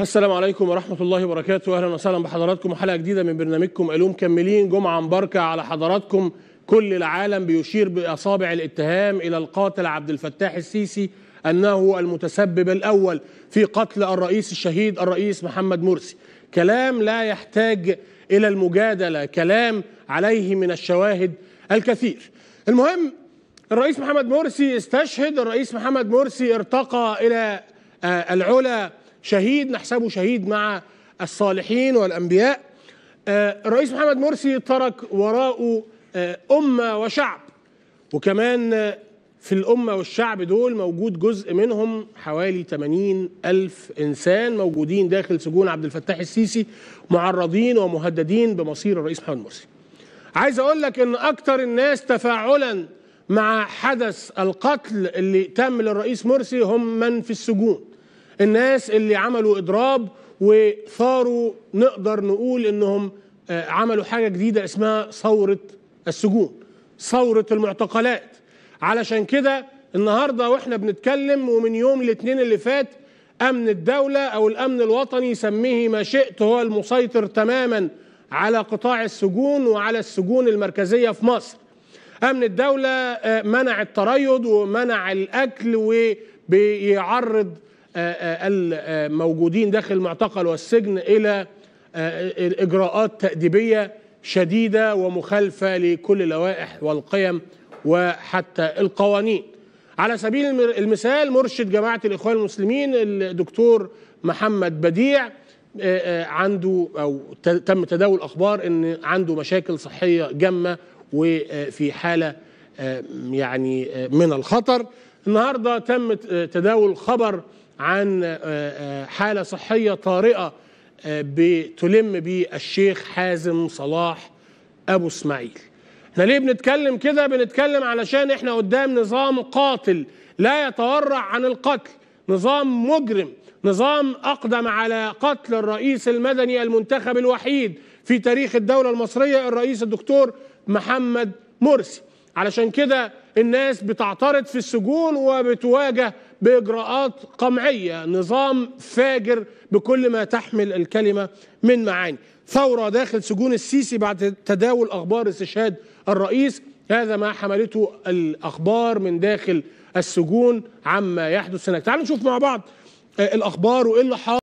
السلام عليكم ورحمة الله وبركاته أهلا وسهلا بحضراتكم وحلقة جديدة من برنامجكم ألوم مكملين جمعة مباركة على حضراتكم كل العالم بيشير بأصابع الاتهام إلى القاتل عبد الفتاح السيسي أنه المتسبب الأول في قتل الرئيس الشهيد الرئيس محمد مرسي كلام لا يحتاج إلى المجادلة كلام عليه من الشواهد الكثير المهم الرئيس محمد مرسي استشهد الرئيس محمد مرسي ارتقى إلى آه، العلا شهيد نحسبه شهيد مع الصالحين والأنبياء آه، الرئيس محمد مرسي ترك وراءه آه، أمة وشعب وكمان آه، في الأمة والشعب دول موجود جزء منهم حوالي 80 ألف إنسان موجودين داخل سجون عبد الفتاح السيسي معرضين ومهددين بمصير الرئيس محمد مرسي عايز أقول لك أن أكتر الناس تفاعلا مع حدث القتل اللي تم للرئيس مرسي هم من في السجون الناس اللي عملوا اضراب وثاروا نقدر نقول انهم آه، عملوا حاجه جديده اسمها ثوره السجون ثوره المعتقلات علشان كده النهارده واحنا بنتكلم ومن يوم الاثنين اللي فات امن الدوله او الامن الوطني سميه ما شئت هو المسيطر تماما على قطاع السجون وعلى السجون المركزيه في مصر امن الدوله آه، منع التريض ومنع الاكل وبيعرض آه، آه، الموجودين آه، داخل المعتقل والسجن الى اجراءات تاديبيه شديده ومخالفه لكل اللوائح والقيم وحتى القوانين على سبيل المثال مرشد جماعه الاخوان المسلمين الدكتور محمد بديع عنده او تم تداول اخبار ان عنده مشاكل صحيه جامه وفي حاله يعني من الخطر النهارده تم تداول خبر عن آه، آه، حالة صحية طارئة آه، بتلم بيه الشيخ حازم صلاح أبو اسماعيل احنا ليه بنتكلم كده بنتكلم علشان احنا قدام نظام قاتل لا يتورع عن القتل نظام مجرم نظام أقدم على قتل الرئيس المدني المنتخب الوحيد في تاريخ الدولة المصرية الرئيس الدكتور محمد مرسي علشان كده الناس بتعترض في السجون وبتواجه باجراءات قمعيه نظام فاجر بكل ما تحمل الكلمه من معاني ثوره داخل سجون السيسي بعد تداول اخبار استشهاد الرئيس هذا ما حملته الاخبار من داخل السجون عما يحدث هناك تعالوا نشوف مع بعض آه، الاخبار وايه اللي حاصل